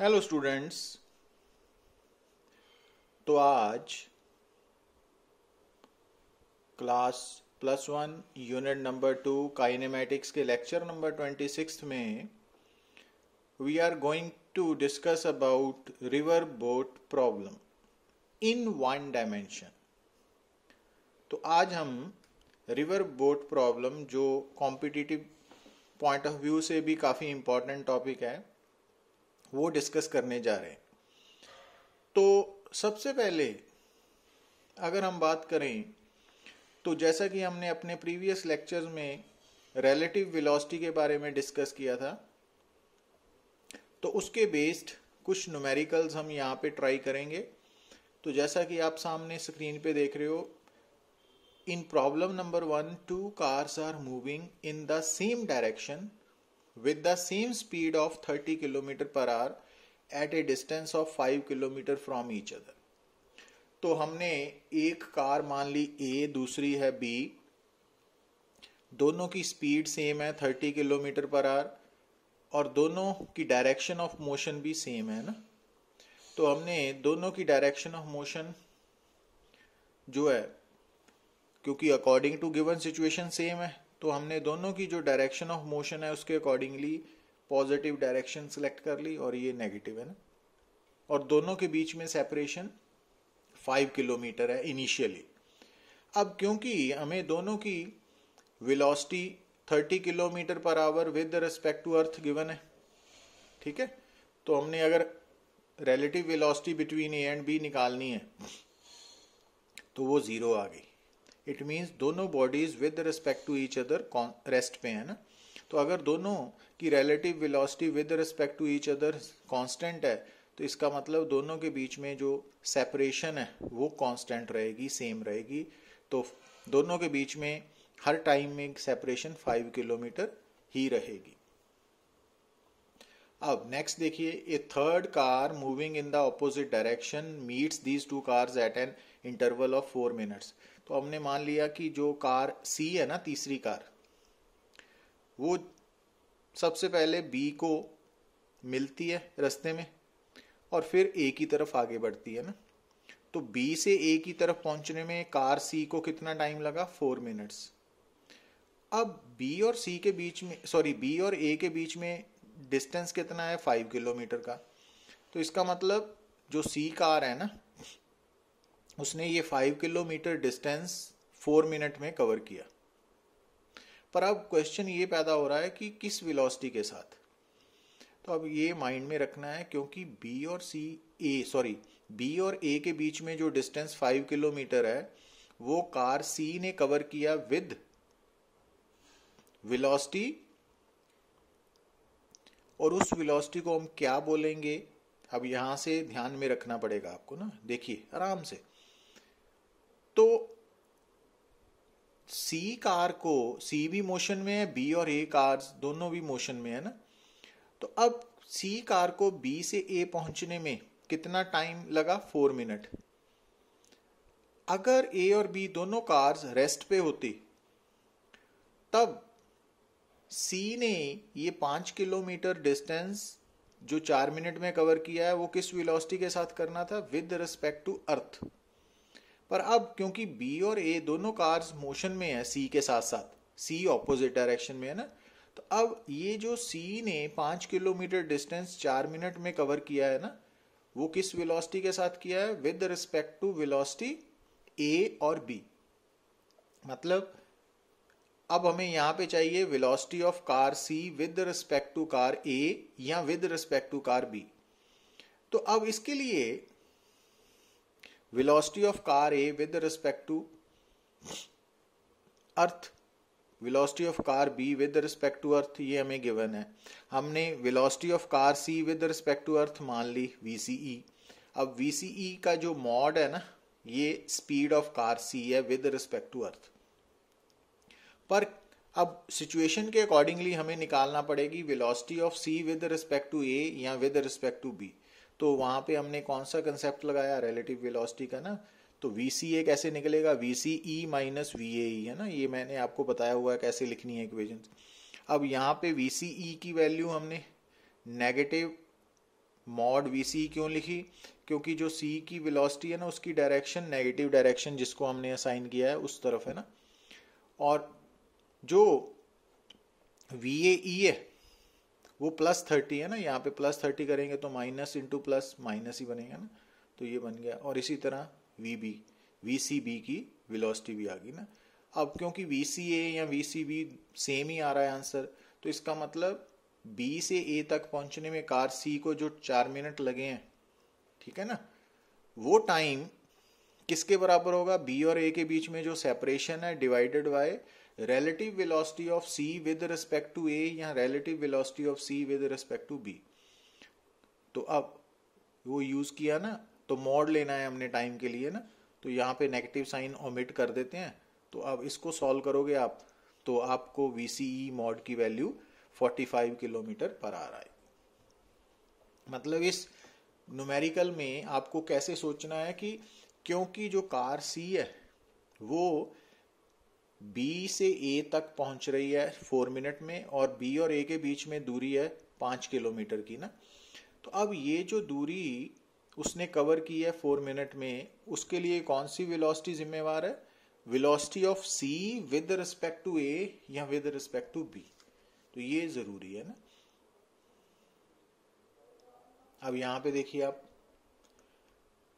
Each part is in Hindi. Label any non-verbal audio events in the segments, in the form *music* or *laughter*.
हेलो स्टूडेंट्स तो आज class plus one unit number two kinematics के लेक्चर नंबर ट्वेंटी सिक्स में we are going to discuss about river boat problem in one dimension तो आज हम रिवर बोट प्रॉब्लम जो कॉम्पिटिटिव पॉइंट ऑफ व्यू से भी काफ़ी इम्पोर्टेंट टॉपिक है वो डिस्कस करने जा रहे हैं तो सबसे पहले अगर हम बात करें तो जैसा कि हमने अपने प्रीवियस लेक्चर में रिलेटिव वेलोसिटी के बारे में डिस्कस किया था तो उसके बेस्ड कुछ न्यूमेरिकल्स हम यहाँ पे ट्राई करेंगे तो जैसा कि आप सामने स्क्रीन पे देख रहे हो in problem number one two cars are moving in the same direction with the same speed of 30 km per hour at a distance of 5 km from each other. तो हमने एक कार मान ली ए दूसरी है बी दोनों की स्पीड सेम है 30 किलोमीटर पर आवर और दोनों की डायरेक्शन ऑफ मोशन भी सेम है ना तो हमने दोनों की डायरेक्शन ऑफ मोशन जो है क्योंकि according to given situation same है तो हमने दोनों की जो डायरेक्शन ऑफ मोशन है उसके अकॉर्डिंगली पॉजिटिव डायरेक्शन सेलेक्ट कर ली और ये नेगेटिव है ना और दोनों के बीच में सेपरेशन फाइव किलोमीटर है इनिशियली अब क्योंकि हमें दोनों की velocity thirty kilometre per hour with respect to earth given है ठीक है तो हमने अगर relative velocity between A and B निकालनी है तो वो जीरो आ गई इट मीन्स दोनों bodies with respect to each other rest पे है ना तो अगर दोनों की relative velocity with respect to each other constant है तो इसका मतलब दोनों के बीच में जो सेपरेशन है वो कांस्टेंट रहेगी सेम रहेगी तो दोनों के बीच में हर टाइम में सेपरेशन फाइव किलोमीटर ही रहेगी अब नेक्स्ट देखिए a third car moving in the opposite direction meets these two cars at an interval of four minutes तो हमने मान लिया कि जो कार सी है ना तीसरी कार वो सबसे पहले बी को मिलती है रास्ते में और फिर ए की तरफ आगे बढ़ती है ना तो बी से ए की तरफ पहुंचने में कार सी को कितना टाइम लगा फोर मिनट्स अब बी और सी के बीच में सॉरी बी और ए के बीच में डिस्टेंस कितना है फाइव किलोमीटर का तो इसका मतलब जो सी कार है ना उसने ये five kilometre distance four minute में कवर किया पर अब क्वेश्चन ये पैदा हो रहा है कि किस वेलोसिटी के साथ तो अब ये माइंड में रखना है क्योंकि बी और सी ए सॉरी बी और ए के बीच में जो डिस्टेंस फाइव किलोमीटर है वो कार सी ने कवर किया विद वेलोसिटी और उस वेलोसिटी को हम क्या बोलेंगे अब यहां से ध्यान में रखना पड़ेगा आपको ना देखिए आराम से तो सी कार को सी भी मोशन में है बी और ए कार दोनों भी मोशन में है ना तो अब सी कार को बी से ए पहुंचने में कितना टाइम लगा फोर मिनट अगर ए और बी दोनों कार्स रेस्ट पे होती तब सी ने ये पांच किलोमीटर डिस्टेंस जो चार मिनट में कवर किया है वो किस वेलोसिटी के साथ करना था विद रिस्पेक्ट टू अर्थ पर अब क्योंकि बी और ए दोनों कार्स मोशन में है सी के साथ साथ सी ऑपोजिट डायरेक्शन में है ना तो अब ये जो सी ने पाँच किलोमीटर डिस्टेंस चार मिनट में कवर किया है ना वो किस वेलोसिटी के साथ किया है with respect to velocity A और बी मतलब अब हमें यहाँ पे चाहिए velocity of car C with respect to car A या with respect to car B तो अब इसके लिए velocity of car A with respect to earth velocity of car B with respect to earth ये हमें गिवन है हमने velocity of car C with respect to earth मान ली वी e। अब वी e का जो मॉड है ना ये स्पीड ऑफ कार सी है विद रिस्पेक्ट टू अर्थ पर अब सिचुएशन के अकॉर्डिंगली हमें निकालना पड़ेगी velocity of C with respect to A या विद रिस्पेक्ट टू बी तो वहां पे हमने कौन सा कंसेप्ट लगाया रिलेटिव वेलोसिटी का ना तो वी सी ए कैसे निकलेगा V C E minus V A E है ना ये मैंने आपको बताया हुआ है कैसे लिखनी है इक्वेशन अब यहाँ पे वी सी ई की वैल्यू हमने नेगेटिव मॉड वी सी क्यों लिखी क्योंकि जो सी की वेलोसिटी है ना उसकी डायरेक्शन नेगेटिव डायरेक्शन जिसको हमने असाइन किया है उस तरफ है ना और जो वी ए ई है वो प्लस थर्टी है ना यहाँ पे प्लस थर्टी करेंगे तो माइनस इंटू प्लस माइनस ही बनेगा ना तो ये बन गया और इसी तरह V B V C B की विलोसिटी भी आ गई ना अब क्योंकि वी सी ए या वी सी बी सेम ही आ रहा है आंसर तो इसका मतलब बी से ए तक पहुंचने में कार सी को जो चार मिनट लगे हैं ठीक है ना वो टाइम किसके बराबर होगा बी और ए के बीच में जो सेपरेशन है divided by relative velocity of C with respect to A या relative velocity of C with respect to B तो अब वो यूज किया ना तो मॉड लेना है हमने टाइम के लिए ना तो यहाँ पे नेगेटिव साइन ओमिट कर देते हैं तो अब इसको सॉल्व करोगे आप तो आपको VCE मॉड की वैल्यू 45 किलोमीटर पर आ रहा है मतलब इस न्यूमेरिकल में आपको कैसे सोचना है कि क्योंकि जो कार सी है वो बी से ए तक पहुंच रही है फोर मिनट में और बी और ए के बीच में दूरी है पाँच किलोमीटर की ना तो अब ये जो दूरी उसने कवर की है फोर मिनट में उसके लिए कौन सी विलोसिटी जिम्मेवार है velocity of C with respect to A या विद रिस्पेक्ट टू बी तो ये जरूरी है ना अब यहां पे देखिए आप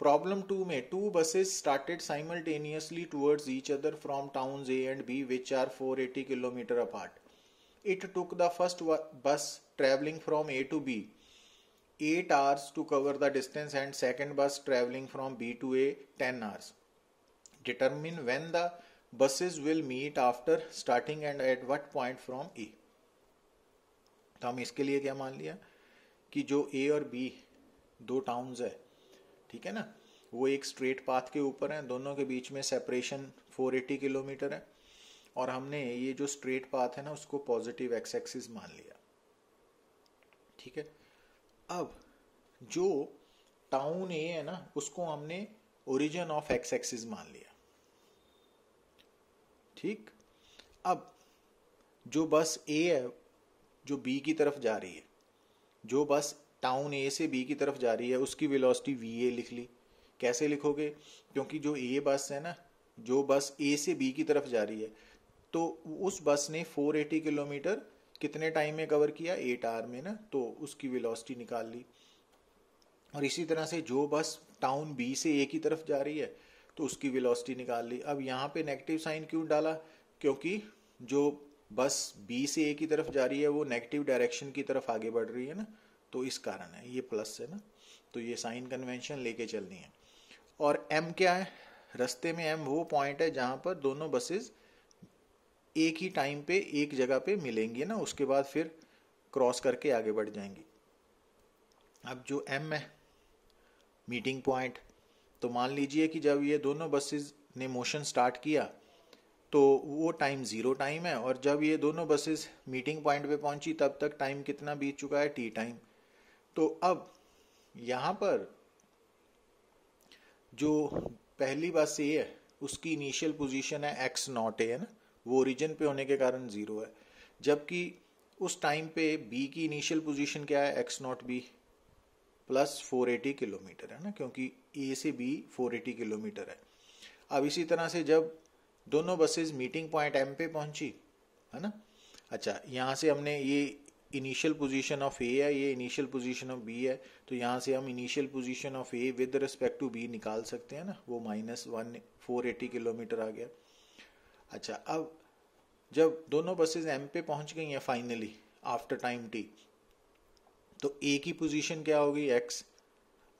प्रॉब्लम टू में two buses started simultaneously towards each other from town A and B which are four eighty kilometre apart it took the first bus travelling from A to B eight hours to cover the distance and second bus travelling from B to A ten hours determine when the buses will meet after starting and at what point from A तो हम इसके लिए क्या मान लिया कि जो ए और बी दो टाउन्स है ठीक है ना वो एक स्ट्रेट पाथ के ऊपर है दोनों के बीच में सेपरेशन 480 किलोमीटर है और हमने ये जो स्ट्रेट पाथ है ना उसको पॉजिटिव एक्स एक्सिस मान लिया ठीक है अब जो टाउन ए है ना उसको हमने ओरिजिन ऑफ एक्स एक्सिस मान लिया ठीक अब जो बस ए है जो बी की तरफ जा रही है जो बस टाउन ए से बी की तरफ जा रही है उसकी वेलोसिटी वी ए लिख ली कैसे लिखोगे क्योंकि जो ए बस है ना जो बस ए से बी की तरफ जा रही है तो उस बस ने 480 किलोमीटर कितने टाइम में कवर किया एट आर में ना तो उसकी वेलोसिटी निकाल ली और इसी तरह से जो बस टाउन बी से ए की तरफ जा रही है तो उसकी वेलोसिटी निकाल ली अब यहाँ पे नेगेटिव साइन क्यों डाला क्योंकि जो बस बी से ए की तरफ जा रही है वो नेगेटिव डायरेक्शन की तरफ आगे बढ़ रही है ना तो इस कारण है ये प्लस है ना तो ये साइन कन्वेंशन लेके चलनी है और एम क्या है रस्ते में एम वो पॉइंट है जहाँ पर दोनों बसेस एक ही टाइम पे एक जगह पे मिलेंगी ना उसके बाद फिर क्रॉस करके आगे बढ़ जाएंगी अब जो एम है मीटिंग पॉइंट तो मान लीजिए कि जब ये दोनों बसेस ने मोशन स्टार्ट किया तो वो टाइम ज़ीरो टाइम है और जब ये दोनों बसेस मीटिंग पॉइंट पे पहुंची तब तक टाइम कितना बीत चुका है टी टाइम तो अब यहाँ पर जो पहली बात से है उसकी इनिशियल पोजीशन है एक्स नॉट ए है ना वो ओरिजिन पे होने के कारण ज़ीरो है जबकि उस टाइम पे बी की इनिशियल पोजीशन क्या है X naught B plus 480 kilometre है ना क्योंकि ए से बी 480 किलोमीटर है अब इसी तरह से जब दोनों बसेस मीटिंग पॉइंट एम पे पहुंची है ना अच्छा यहाँ से हमने ये इनिशियल पोजीशन ऑफ ए है ये इनिशियल पोजीशन ऑफ बी है तो यहाँ से हम initial position of A with respect to B निकाल सकते हैं ना वो minus one four eighty kilometre आ गया अच्छा अब जब दोनों बसेज एम पे पहुँच गई हैं फाइनली आफ्टर टाइम टी तो ए की पोजीशन क्या होगी एक्स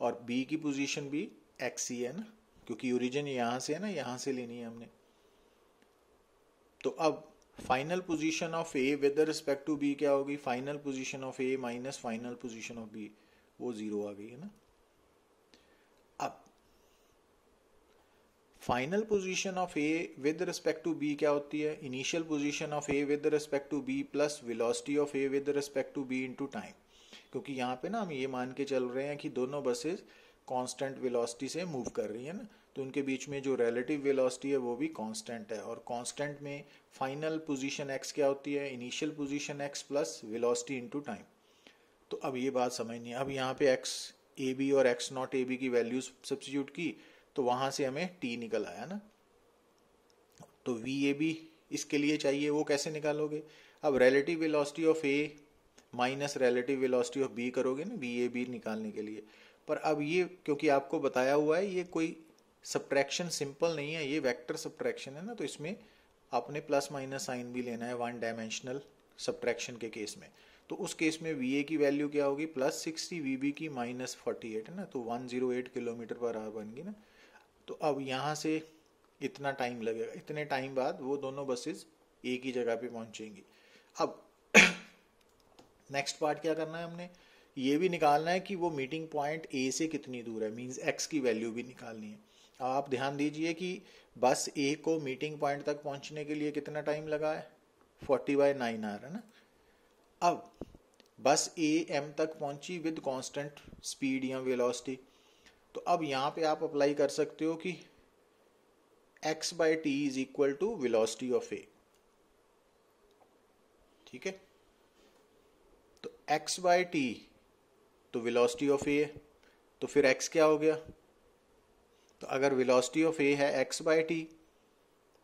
और बी की पोजीशन भी एक्स ही है ना क्योंकि ओरिजिन यहाँ से है ना यहाँ से लेनी है हमने तो अब final position of A with respect to B क्या होगी final position of A minus final position of B वो जीरो आ गई है ना अब final position of A with respect to B क्या होती है initial position of A with respect to B plus velocity of A with respect to B into time क्योंकि यहाँ पे ना हम ये मान के चल रहे हैं कि दोनों बसेस कांस्टेंट वेलोसिटी से मूव कर रही है ना तो इनके बीच में जो रिलेटिव वेलोसिटी है वो भी कांस्टेंट है और कांस्टेंट में फाइनल पोजीशन एक्स क्या होती है initial position X plus velocity into time तो अब ये बात समझनी है अब यहाँ पे एक्स ए बी और एक्स नॉट ए बी की वैल्यूज सब्सिट्यूट की तो वहां से हमें टी निकल आया ना तो वी ए बी इसके लिए चाहिए वो कैसे निकालोगे अब relative velocity of A minus relative velocity of B करोगे ना वी ए बी निकालने के लिए पर अब ये क्योंकि आपको बताया हुआ है ये कोई सब्ट्रैक्शन सिंपल नहीं है ये वेक्टर सब्ट्रैक्शन है ना तो इसमें आपने प्लस माइनस साइन भी लेना है वन डायमेंशनल सब्ट्रैक्शन के केस में तो उस केस में वी ए की वैल्यू क्या होगी प्लस सिक्सटी वी बी की माइनस फोर्टी एट है ना तो one zero eight kilometre per hour बनगी ना तो अब यहाँ से इतना टाइम लगेगा इतने टाइम बाद वो दोनों बसेस एक ही जगह पे पहुंचेंगी अब नेक्स्ट *coughs* पार्ट क्या करना है हमने ये भी निकालना है कि वो मीटिंग पॉइंट ए से कितनी दूर है मीन्स एक्स की वैल्यू भी निकालनी है अब आप ध्यान दीजिए कि बस ए को मीटिंग पॉइंट तक पहुंचने के लिए कितना टाइम लगा है फोर्टी बाय नाइन आर है ना अब बस ए एम तक पहुंची विद कांस्टेंट स्पीड या वेलोसिटी तो अब यहाँ पे आप अप्लाई कर सकते हो कि X by T is equal to velocity of A ठीक है तो एक्स बाय टी तो वेलोसिटी ऑफ ए है तो फिर एक्स क्या हो गया तो अगर वेलोसिटी ऑफ ए है एक्स बाई टी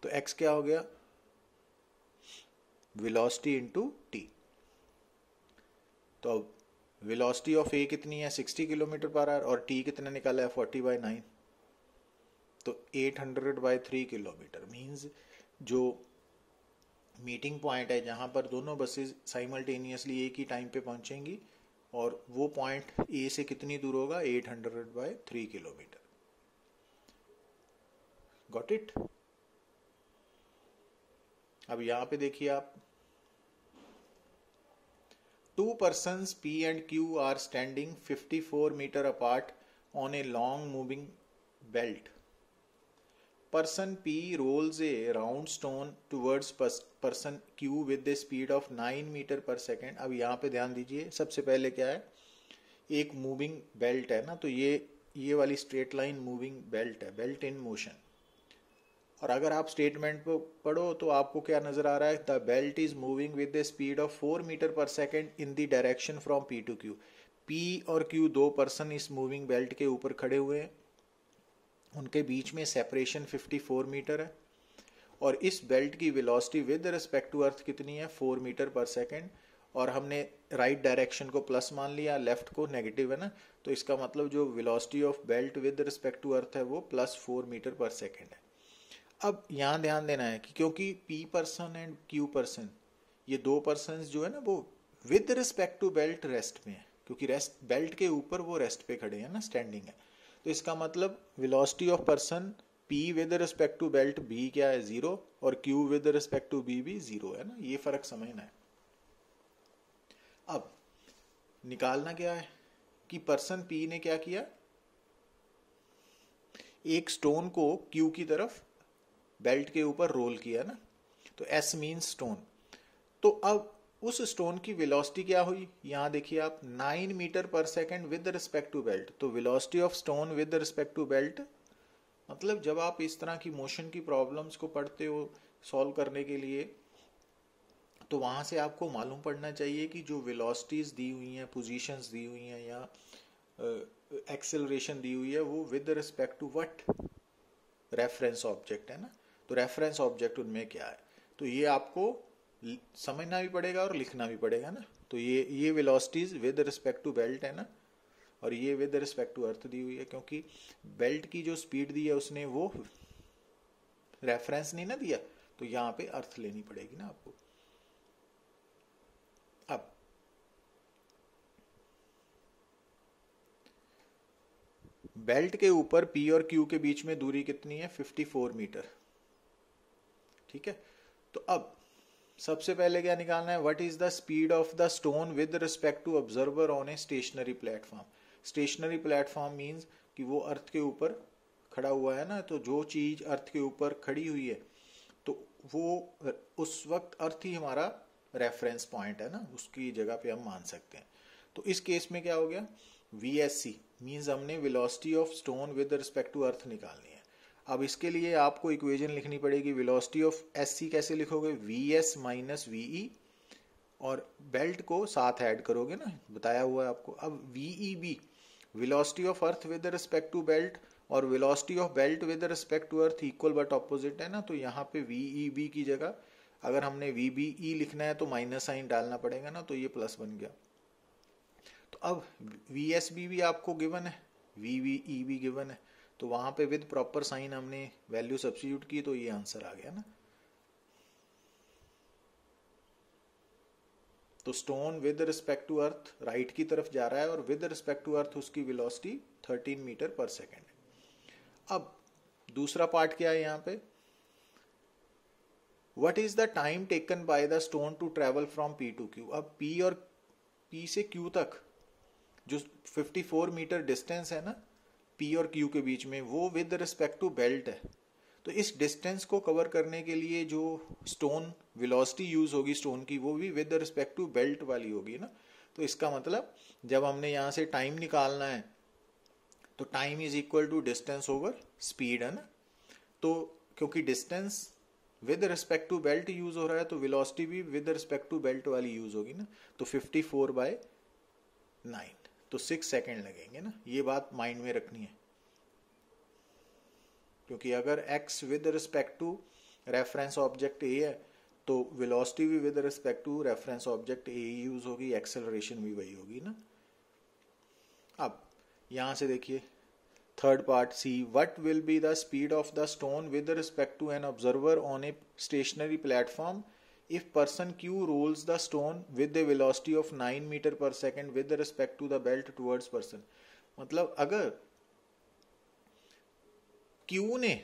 तो एक्स क्या हो गया वेलोसिटी इंटू टी तो अब वेलोसिटी ऑफ ए कितनी है 60 किलोमीटर पर आर और टी कितना निकाला है 40 बाई नाइन तो 800 hundred by three kilometre means जो मीटिंग पॉइंट है जहां पर दोनों बसेस साइमल्टेनियसली एक ही टाइम पे पहुंचेंगी और वो पॉइंट ए से कितनी दूर होगा 800 hundred by three kilometre got it अब यहां पे देखिए आप two person P and Q are standing 54 metre apart on a long moving belt person P rolls a round stone towards person Q with a speed of 9 metre per second अब यहां पे ध्यान दीजिए सबसे पहले क्या है एक मूविंग बेल्ट है ना तो ये ये वाली स्ट्रेट लाइन मूविंग बेल्ट है बेल्ट इन मोशन और अगर आप स्टेटमेंट पर पढ़ो तो आपको क्या नज़र आ रहा है the belt is moving with the speed of four meter per second in the direction from P to Q P और क्यू दो पर्सन इस मूविंग बेल्ट के ऊपर खड़े हुए हैं उनके बीच में सेपरेशन 54 मीटर है और इस बेल्ट की velocity with respect to earth कितनी है 4 मीटर पर सेकेंड और हमने राइट right डायरेक्शन को प्लस मान लिया लेफ्ट को नेगेटिव है ना तो इसका मतलब जो velocity of belt with respect to earth है वो plus four meter per second है अब यहाँ ध्यान देना है कि क्योंकि P person and Q person ये दो पर्सन जो है ना वो with respect to belt rest में है क्योंकि रेस्ट बेल्ट के ऊपर वो रेस्ट पे खड़े हैं ना स्टैंडिंग है तो इसका मतलब velocity of person P with respect to belt B क्या है जीरो और Q with respect to B भी जीरो है ना ये फर्क समझना है अब निकालना क्या है कि पर्सन पी ने क्या किया एक स्टोन को क्यू की तरफ बेल्ट के ऊपर रोल किया ना तो एस मीन स्टोन तो अब उस स्टोन की वेलोसिटी क्या हुई यहां देखिए आप nine meter per second with respect to belt तो velocity of stone with respect to belt मतलब जब आप इस तरह की मोशन की प्रॉब्लम्स को पढ़ते हो सॉल्व करने के लिए तो वहां से आपको मालूम पड़ना चाहिए कि जो वेलोसिटीज़ दी हुई हैं पोजीशंस दी हुई हैं या एक्सेलरेशन दी हुई है वो with respect to what reference object है ना तो रेफरेंस ऑब्जेक्ट उनमें क्या है तो ये आपको समझना भी पड़ेगा और लिखना भी पड़ेगा ना तो ये ये velocities with respect to belt है ना और ये विद रिस्पेक्ट टू अर्थ दी हुई है क्योंकि बेल्ट की जो स्पीड दी है उसने वो रेफरेंस नहीं ना दिया तो यहाँ पे अर्थ लेनी पड़ेगी ना आपको अब बेल्ट के ऊपर पी और क्यू के बीच में दूरी कितनी है 54 मीटर ठीक है तो अब सबसे पहले क्या निकालना है what is the speed of the stone with respect to observer on a stationary platform stationary platform means कि वो अर्थ के ऊपर खड़ा हुआ है ना तो जो चीज अर्थ के ऊपर खड़ी हुई है तो वो उस वक्त अर्थ ही हमारा रेफरेंस पॉइंट है ना उसकी जगह पे हम मान सकते हैं तो इस केस में क्या हो गया वी एस सी मीन्स हमने velocity of stone with respect to earth निकालनी है अब इसके लिए आपको इक्वेशन लिखनी पड़ेगी वेलोसिटी ऑफ एस सी कैसे लिखोगे V S minus V E और बेल्ट को साथ ऐड करोगे ना बताया हुआ है आपको अब V E B velocity of earth with respect to belt और velocity of belt with respect to earth equal but opposite है ना तो यहाँ पे वी ई बी की जगह अगर हमने वी बी ई लिखना है तो माइनस साइन डालना पड़ेगा ना तो ये प्लस बन गया तो अब वी एस बी भी आपको गिवन है वी वी ई भी गिवन है तो वहां पे विद प्रॉपर साइन हमने वैल्यू सब्सिट्यूट की तो ये आंसर आ गया ना तो stone with respect to earth right की तरफ जा रहा है और विद रिस्पेक्ट टू अर्थ उसकी वेलोसिटी 13 मीटर पर सेकेंड अब दूसरा पार्ट क्या है यहां पे what is the time taken by the stone to travel from P to Q अब पी और पी से क्यू तक जो 54 मीटर डिस्टेंस है ना पी और क्यू के बीच में वो विद रिस्पेक्ट टू बेल्ट है तो इस डिस्टेंस को कवर करने के लिए जो स्टोन वेलोसिटी यूज होगी स्टोन की वो भी विद रिस्पेक्ट टू बेल्ट वाली होगी ना तो इसका मतलब जब हमने यहाँ से टाइम निकालना है तो time is equal to distance over speed है ना तो क्योंकि distance with respect to belt use हो रहा है तो वेलोसिटी भी विद रिस्पेक्ट टू बेल्ट वाली यूज होगी ना तो 54 फोर बाय नाइन तो सिक्स सेकेंड लगेंगे ना ये बात माइंड में रखनी है क्योंकि अगर X with respect to reference object A है तो वेलोसिटी भी with respect to reference object A use होगी एक्सेलरेशन भी वही होगी ना अब यहां से देखिए third part C what will be the speed of the stone with respect to an observer on a stationary platform if person Q rolls the stone with the velocity of nine meter per second with respect to the belt towards person मतलब अगर क्यू ने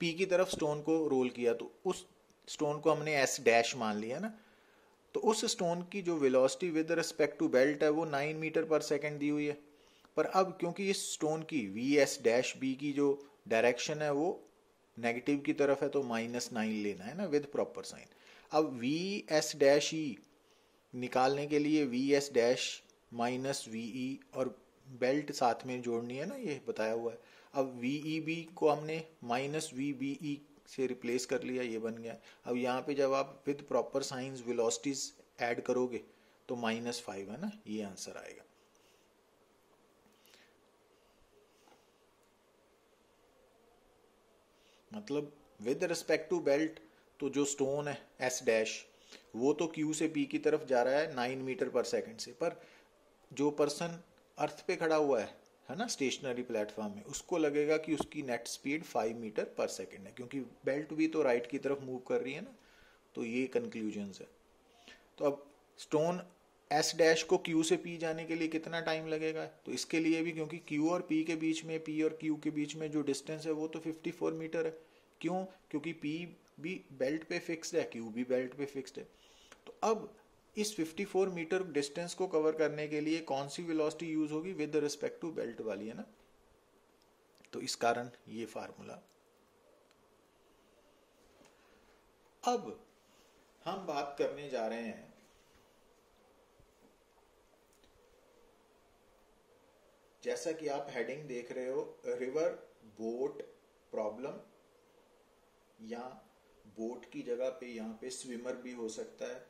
पी की तरफ स्टोन को रोल किया तो उस स्टोन को हमने एस डैश मान लिया ना तो उस स्टोन की जो velocity with respect to belt है वो नाइन मीटर पर सेकेंड दी हुई है पर अब क्योंकि इस स्टोन की वी एस डैश बी की जो डायरेक्शन है वो नेगेटिव की तरफ है तो माइनस नाइन लेना है ना विद प्रॉपर साइन अब वी एस डैश ई निकालने के लिए V S dash minus V E और बेल्ट साथ में जोड़नी है ना ये बताया हुआ है अब वी ई बी को हमने माइनस वी बी ई से रिप्लेस कर लिया ये बन गया अब यहाँ पे जब आप with proper signs velocities add करोगे तो माइनस फाइव है ना ये आंसर आएगा मतलब विद रिस्पेक्ट टू बेल्ट तो जो स्टोन है एस डैश वो तो क्यू से पी की तरफ जा रहा है नाइन मीटर पर सेकंड से पर जो पर्सन अर्थ पे खड़ा हुआ है है ना स्टेशनरी प्लेटफॉर्म में उसको लगेगा कि उसकी net speed five meter per second है क्योंकि बेल्ट भी तो राइट की तरफ मूव कर रही है ना तो ये कंक्लूजन है तो अब स्टोन एस डैश को क्यू से पी जाने के लिए कितना टाइम लगेगा तो इसके लिए भी क्योंकि क्यू और पी के बीच में पी और क्यू के बीच में जो डिस्टेंस है वो तो फिफ्टी मीटर है क्यों क्योंकि पी भी बेल्ट पे फिक्स्ड है क्यू भी बेल्ट पे फिक्स्ड है तो अब इस 54 मीटर डिस्टेंस को कवर करने के लिए कौन सी वेलोसिटी यूज होगी विद रिस्पेक्ट टू बेल्ट वाली है ना तो इस कारण ये फार्मूला अब हम बात करने जा रहे हैं जैसा कि आप हेडिंग देख रहे हो रिवर बोट प्रॉब्लम या बोट की जगह पे यहाँ पे स्विमर भी हो सकता है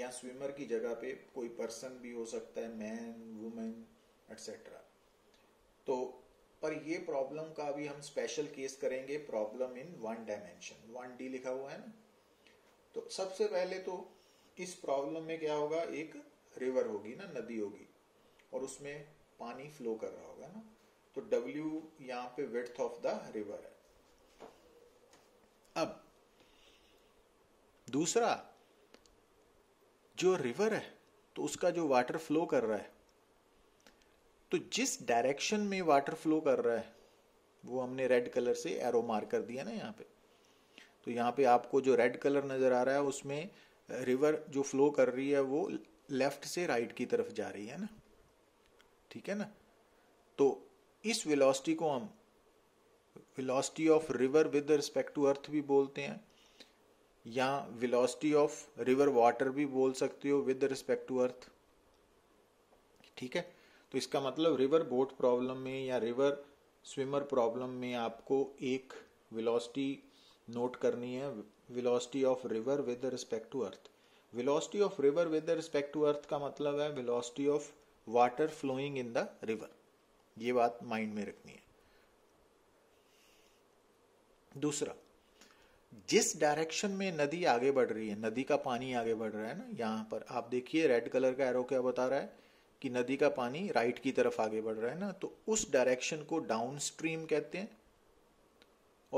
या स्विमर की जगह पे कोई पर्सन भी हो सकता है मैन वुमेन एटसेट्रा तो पर ये प्रॉब्लम का अभी हम स्पेशल केस करेंगे problem in one dimension one D लिखा हुआ है ना तो सबसे पहले तो इस प्रॉब्लम में क्या होगा एक रिवर होगी ना नदी होगी और उसमें पानी फ्लो कर रहा होगा ना तो W यहाँ पे विथ ऑफ द रिवर है दूसरा जो रिवर है तो उसका जो वाटर फ्लो कर रहा है तो जिस डायरेक्शन में वाटर फ्लो कर रहा है वो हमने रेड कलर से एरो मार कर दिया ना यहाँ पे तो यहाँ पे आपको जो रेड कलर नज़र आ रहा है उसमें रिवर जो फ्लो कर रही है वो लेफ्ट से राइट की तरफ जा रही है ना ठीक है ना तो इस वेलोसिटी को हम velocity of river with respect to earth भी बोलते हैं या वेलोसिटी ऑफ रिवर वाटर भी बोल सकते हो विद रिस्पेक्ट टू अर्थ ठीक है तो इसका मतलब रिवर बोट प्रॉब्लम में या रिवर स्विमर प्रॉब्लम में आपको एक वेलोसिटी नोट करनी है velocity of river with respect to earth velocity of river with respect to earth का मतलब है velocity of water flowing in the river ये बात माइंड में रखनी है दूसरा जिस डायरेक्शन में नदी आगे बढ़ रही है नदी का पानी आगे बढ़ रहा है ना यहाँ पर आप देखिए रेड कलर का एरो क्या बता रहा है कि नदी का पानी राइट की तरफ आगे बढ़ रहा है ना तो उस डायरेक्शन को डाउन स्ट्रीम कहते हैं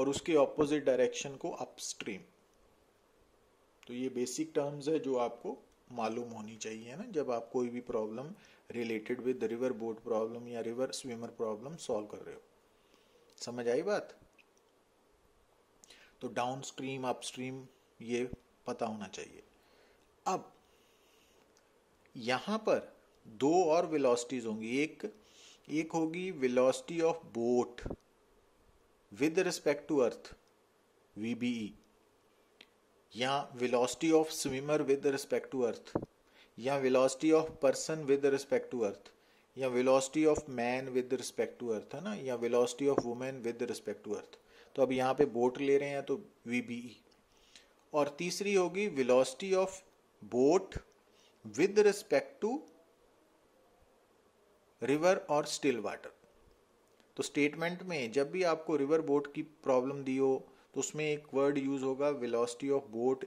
और उसके ऑपोजिट डायरेक्शन को अपस्ट्रीम तो ये बेसिक टर्म्स है जो आपको मालूम होनी चाहिए ना जब आप कोई भी problem related with river boat problem या रिवर स्विमर प्रॉब्लम सॉल्व कर रहे हो समझ आई बात तो डाउन स्ट्रीम अप स्ट्रीम ये पता होना चाहिए अब यहां पर दो और वेलोसिटीज होंगी एक एक होगी velocity of boat with respect to earth VBE या velocity of swimmer with respect to earth या velocity of person with respect to earth या velocity of man with respect to earth है ना या velocity of women with respect to earth तो अब यहाँ पे बोट ले रहे हैं तो वी बी ई और तीसरी होगी velocity of boat with respect to river और स्टिल वाटर तो स्टेटमेंट में जब भी आपको रिवर बोट की प्रॉब्लम दी हो तो उसमें एक वर्ड यूज होगा velocity of boat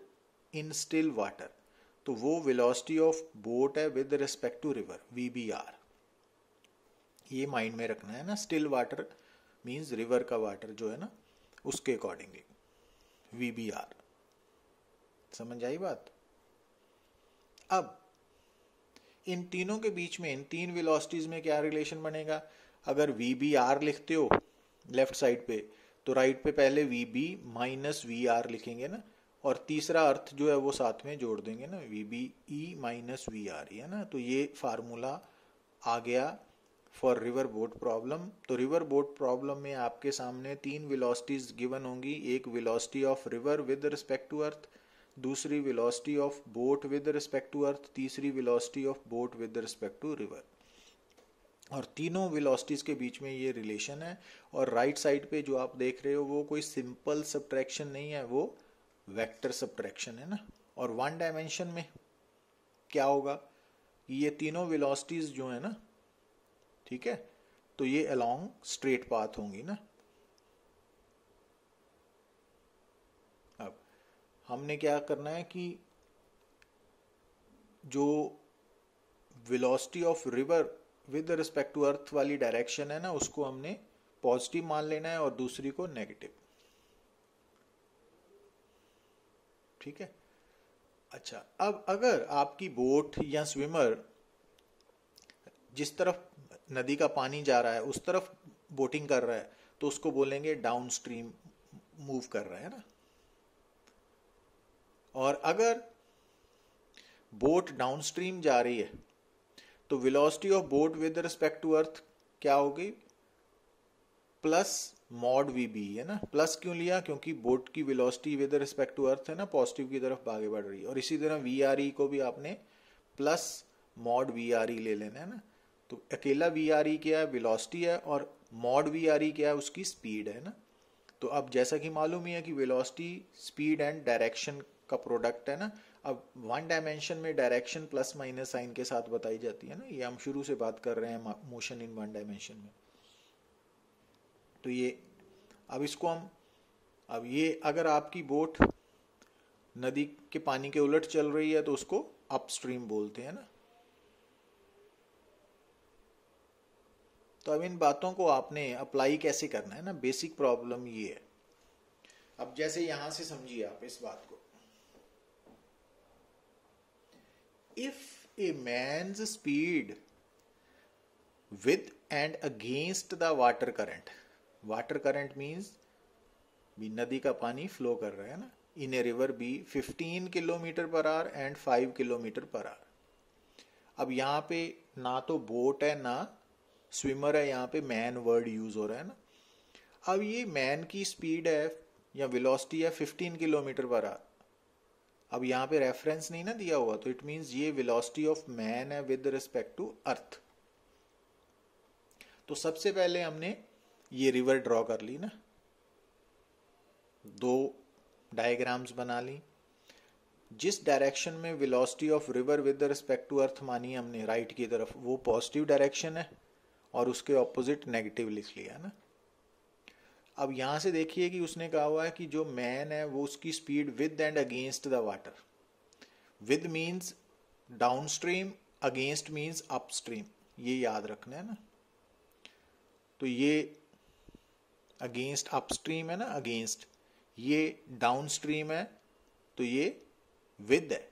in still water तो वो वेलोसिटी ऑफ बोट है with respect to river V B R ये माइंड में रखना है ना स्टिल वाटर मीन्स रिवर का वाटर जो है ना उसके अकॉर्डिंगली वी बी आर समझ आई बात अब इन तीनों के बीच में इन तीन वेलोसिटीज में क्या रिलेशन बनेगा अगर वी बी आर लिखते हो लेफ्ट साइड पे तो राइट पे पहले V B minus V R लिखेंगे ना और तीसरा अर्थ जो है वो साथ में जोड़ देंगे ना V B E minus V R है ना तो ये फार्मूला आ गया फॉर रिवर बोट प्रॉब्लम तो रिवर बोट प्रॉब्लम में आपके सामने तीन वेलोसिटीज गिवन होंगी एक velocity of river with respect to earth दूसरी velocity of boat with respect to earth तीसरी velocity of boat with respect to river और तीनों वेलोसिटीज के बीच में ये रिलेशन है और राइट right साइड पे जो आप देख रहे हो वो कोई सिंपल सब्ट्रैक्शन नहीं है वो वेक्टर सब्ट्रैक्शन है ना और वन डायमेंशन में क्या होगा ये तीनों वेलोसिटीज जो है ना ठीक है तो ये अलोंग स्ट्रेट पाथ होंगी ना अब हमने क्या करना है कि जो velocity of river with respect to earth वाली डायरेक्शन है ना उसको हमने पॉजिटिव मान लेना है और दूसरी को नेगेटिव ठीक है अच्छा अब अगर आपकी बोट या स्विमर जिस तरफ नदी का पानी जा रहा है उस तरफ बोटिंग कर रहा है तो उसको बोलेंगे डाउन स्ट्रीम मूव कर रहा है ना और अगर बोट डाउन स्ट्रीम जा रही है तो velocity of boat with respect to earth क्या होगी प्लस मॉड वी बी है ना प्लस क्यों लिया क्योंकि बोट की velocity with respect to earth है ना पॉजिटिव की तरफ आगे बढ़ रही है और इसी तरह वी आर ई को भी आपने plus mod V R E ले लेना है ना तो अकेला वी आर ई क्या है वेलोसिटी है और मॉड वी आर ई क्या है उसकी स्पीड है ना तो अब जैसा कि मालूम ही है कि वेलोसिटी स्पीड एंड डायरेक्शन का प्रोडक्ट है ना अब वन डायमेंशन में डायरेक्शन प्लस माइनस साइन के साथ बताई जाती है ना ये हम शुरू से बात कर रहे हैं मोशन इन वन डायमेंशन में तो ये अब इसको हम अब ये अगर आपकी बोट नदी के पानी के उलट चल रही है तो उसको अपस्ट्रीम बोलते हैं ना तो अब इन बातों को आपने अप्लाई कैसे करना है ना बेसिक प्रॉब्लम ये है अब जैसे यहां से समझिए आप इस बात को if a man speed with and against the water current water current means भी नदी का पानी फ्लो कर रहा है ना in a river be 15 kilometer per hour and 5 kilometer per hour अब यहां पे ना तो बोट है ना स्विमर है यहाँ पे मैन वर्ड यूज हो रहा है ना अब ये मैन की स्पीड है या वेलोसिटी है 15 किलोमीटर पर आर अब यहाँ पे रेफरेंस नहीं ना दिया हुआ तो इट मीन ये वेलोसिटी ऑफ मैन है विद रिस्पेक्ट टू अर्थ तो सबसे पहले हमने ये रिवर ड्रॉ कर ली ना दो डायग्राम्स बना ली जिस डायरेक्शन में velocity of river with respect to earth मानी हमने राइट की तरफ वो पॉजिटिव डायरेक्शन है और उसके ऑपोजिट नेगेटिव लिख लिया ना अब यहां से देखिए कि उसने कहा हुआ है कि जो मैन है वो उसकी speed with and against the water with means downstream against means upstream ये याद रखना है ना तो ये अगेंस्ट अप स्ट्रीम है ना अगेंस्ट ये डाउन स्ट्रीम है तो ये विद है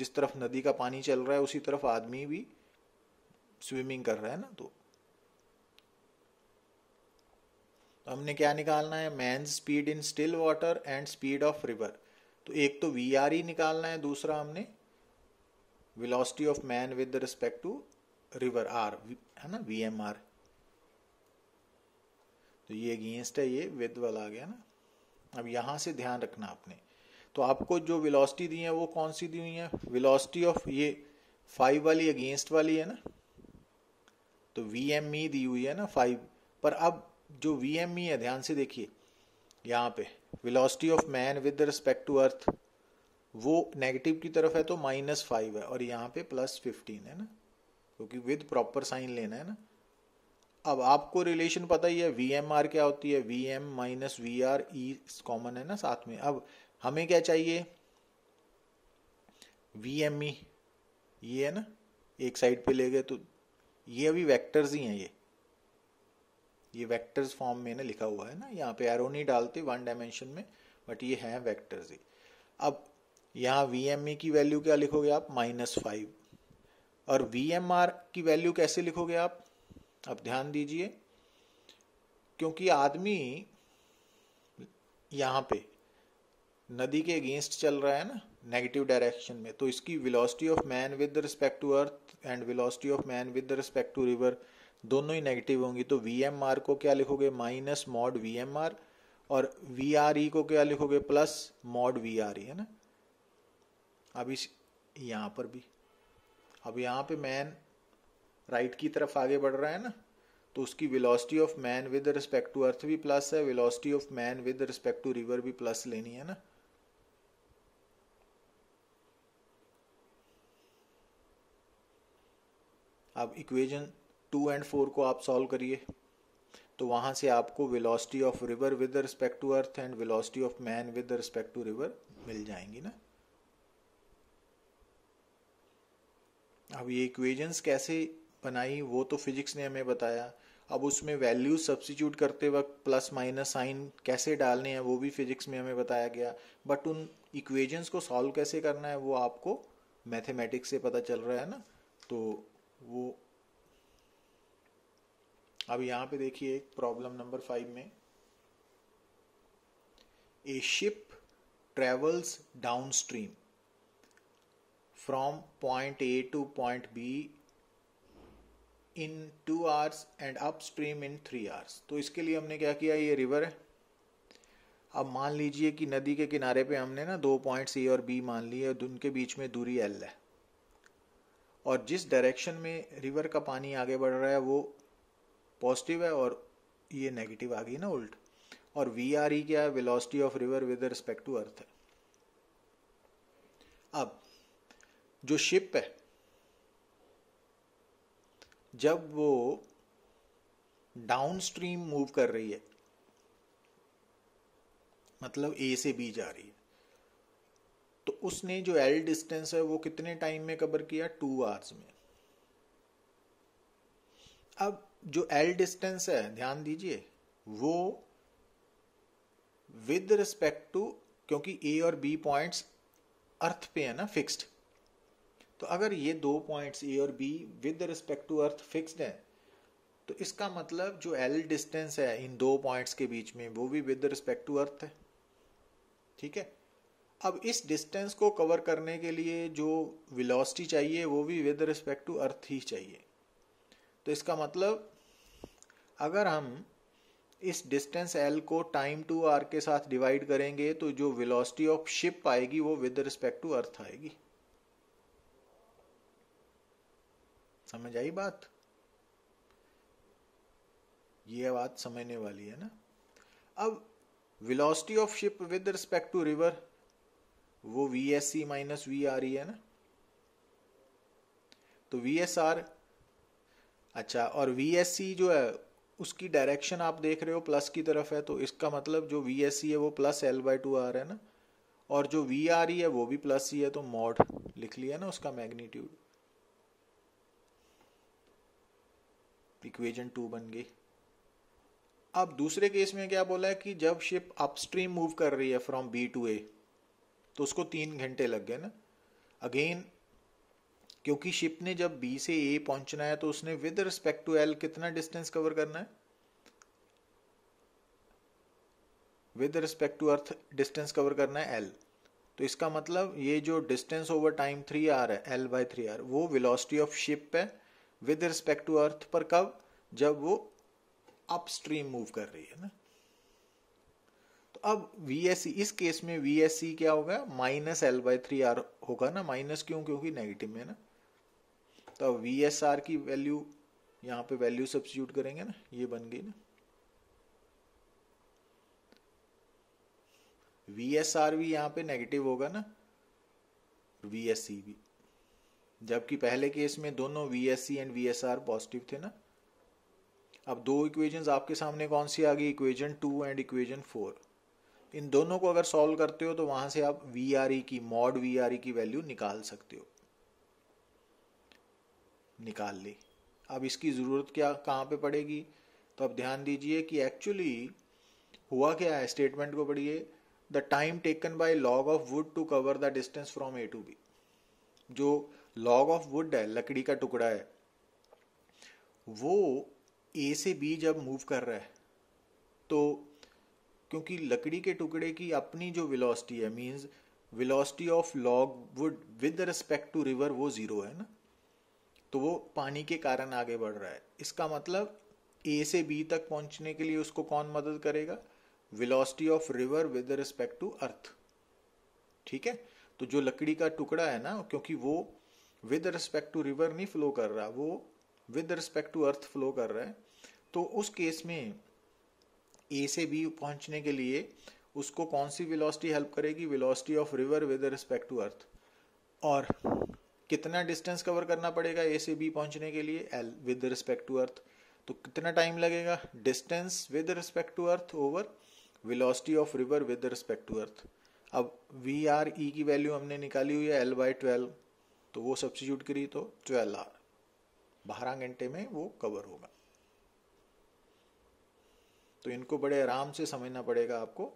जिस तरफ नदी का पानी चल रहा है उसी तरफ आदमी भी स्विमिंग कर रहा है ना तो।, तो हमने क्या निकालना है man speed in still water and speed of river तो एक तो वी आर ही निकालना है दूसरा हमने velocity of man with respect to river R है ना वी एम आर तो ये अगेंस्ट है ये विद वाला आ गया ना अब यहां से ध्यान रखना आपने तो आपको जो वेलोसिटी दी है वो कौन सी दी हुई है वेलोसिटी ऑफ ये फाइव वाली अगेंस्ट वाली है ना तो वी एम ई दी हुई है ना फाइव पर अब जो वी एम ई है ध्यान से देखिए यहाँ पे velocity of man with respect to earth वो नेगेटिव की तरफ है तो माइनस फाइव है और यहाँ पे प्लस फिफ्टीन है ना क्योंकि विद प्रॉपर साइन लेना है ना अब आपको रिलेशन पता ही है वी एम आर क्या होती है V M minus V R E common है ना साथ में अब हमें क्या चाहिए वी एम ई ये है ना एक साइड पे ले गए तो ये अभी वेक्टर्स ही हैं ये ये वेक्टर्स फॉर्म में ना लिखा हुआ है ना यहाँ पे एरो नहीं डालते वन डायमेंशन में बट ये हैं वेक्टर्स ही अब यहाँ वी एम की वैल्यू क्या लिखोगे आप माइनस फाइव और वी एम आर की वैल्यू कैसे लिखोगे आप अब ध्यान दीजिए क्योंकि आदमी यहाँ पे नदी के अगेंस्ट चल रहा है ना नेगेटिव डायरेक्शन में तो इसकी velocity of man with respect to earth and velocity of man with respect to river दोनों ही नेगेटिव होंगी तो वी को क्या लिखोगे minus mod V M R और वी आर e को क्या लिखोगे plus mod V R E है ना अब इस यहाँ पर भी अब यहाँ पे मैन राइट की तरफ आगे बढ़ रहा है ना तो उसकी velocity of man with respect to earth भी प्लस है velocity of man with respect to river भी प्लस लेनी है ना अब इक्वेजन टू एंड फोर को आप सॉल्व करिए तो वहां से आपको velocity of river with respect to earth and velocity of man with respect to river मिल जाएंगी ना अब ये इक्वेशंस कैसे बनाई वो तो फिजिक्स ने हमें बताया अब उसमें वैल्यूज सब्सिट्यूट करते वक्त प्लस माइनस साइन कैसे डालने हैं वो भी फिजिक्स में हमें बताया गया बट उन इक्वेजन्स को सॉल्व कैसे करना है वो आपको मैथमेटिक्स से पता चल रहा है ना तो वो अब यहां पे देखिए एक प्रॉब्लम नंबर फाइव में a ship travels downstream from point A to point B in two hours and upstream in three hours तो इसके लिए हमने क्या किया ये रिवर है अब मान लीजिए कि नदी के किनारे पे हमने ना दो पॉइंट्स ए और बी मान लिए और उनके बीच में दूरी एल है और जिस डायरेक्शन में रिवर का पानी आगे बढ़ रहा है वो पॉजिटिव है और ये नेगेटिव आ गई ना उल्ट और वी आर ई क्या है velocity of river with respect to earth है अब जो शिप है जब वो डाउन स्ट्रीम मूव कर रही है मतलब ए से बी जा रही है उसने जो एल डिस्टेंस है वो कितने टाइम में कवर किया टू आवर्स में अब जो एल डिस्टेंस है ध्यान दीजिए वो विद रिस्पेक्ट टू क्योंकि ए और बी पॉइंट्स अर्थ पे है ना फिक्स्ड तो अगर ये दो पॉइंट्स ए और B with respect to earth fixed है तो इसका मतलब जो एल डिस्टेंस है इन दो पॉइंट्स के बीच में वो भी विद रिस्पेक्ट टू अर्थ है ठीक है अब इस डिस्टेंस को कवर करने के लिए जो वेलोसिटी चाहिए वो भी विद रिस्पेक्ट टू अर्थ ही चाहिए तो इसका मतलब अगर हम इस डिस्टेंस एल को टाइम टू आर के साथ डिवाइड करेंगे तो जो वेलोसिटी ऑफ शिप आएगी वो विद रिस्पेक्ट टू अर्थ आएगी समझ आई बात ये बात समझने वाली है ना अब velocity of ship with respect to river वो V S C minus V R रही है ना तो वी एस आर अच्छा और वी एस सी जो है उसकी डायरेक्शन आप देख रहे हो प्लस की तरफ है तो इसका मतलब जो वी एस सी है वो plus L by two R है ना और जो वी आर रही है वो भी प्लस ही है तो मॉड लिख लिया ना उसका मैग्नीट्यूड इक्वेशन टू बन गई अब दूसरे केस में क्या बोला है कि जब शिप अपस्ट्रीम मूव कर रही है फ्रॉम बी टू ए तो उसको तीन घंटे लग गए ना अगेन क्योंकि शिप ने जब बी से ए पहुंचना है तो उसने विद रिस्पेक्ट टू एल कितना डिस्टेंस कवर करना है with respect to earth distance cover करना है एल तो इसका मतलब ये जो distance over time three R है एल बाई थ्री आर वो विलोसिटी ऑफ शिप है विद रिस्पेक्ट टू अर्थ पर कब जब वो अपस्ट्रीम मूव कर रही है ना तो अब वी इस केस में वी क्या होगा minus L by three R होगा ना माइनस क्यों क्योंकि नेगेटिव में ना तो अब वी की वैल्यू यहाँ पे वैल्यू सब्सिट्यूट करेंगे ना ये बन गई ना वी एस आर भी यहाँ पे नेगेटिव होगा ना वी एस सी भी जबकि पहले केस में दोनों V S C and V S R positive थे ना अब दो इक्वेजन आपके सामने कौन सी आ गई equation two and equation four इन दोनों को अगर सॉल्व करते हो तो वहां से आप वी आर ई की मॉड वी आर ई की वैल्यू निकाल सकते हो निकाल ली अब इसकी ज़रूरत क्या कहाँ पे पड़ेगी तो अब ध्यान दीजिए कि एक्चुअली हुआ क्या है स्टेटमेंट को पढ़िए the time taken by log of wood to cover the distance from A to B जो लॉग ऑफ वुड है लकड़ी का टुकड़ा है वो ए से बी जब मूव कर रहा है तो क्योंकि लकड़ी के टुकड़े की अपनी जो विलॉसिटी है means velocity of log wood with respect to river वो ज़ीरो है ना तो वो पानी के कारण आगे बढ़ रहा है इसका मतलब ए से बी तक पहुंचने के लिए उसको कौन मदद करेगा velocity of river with respect to earth ठीक है तो जो लकड़ी का टुकड़ा है ना क्योंकि वो विद रिस्पेक्ट टू रिवर नहीं फ्लो कर रहा वो with respect to earth flow कर रहा है तो उस केस में ए से बी पहुंचने के लिए उसको कौन सी वेलोसिटी हेल्प करेगी velocity of river with respect to earth और कितना डिस्टेंस कवर करना पड़ेगा ए से बी पहुंचने के लिए L with respect to earth तो कितना टाइम लगेगा distance with respect to earth over velocity of river with respect to earth अब वी आर ई की वैल्यू हमने निकाली हुई है एल बाई ट्वेल्व तो वो सब्सिट्यूट करी तो ट्वेल्व आर बारह घंटे में वो कवर होगा तो इनको बड़े आराम से समझना पड़ेगा आपको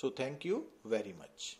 so thank you very much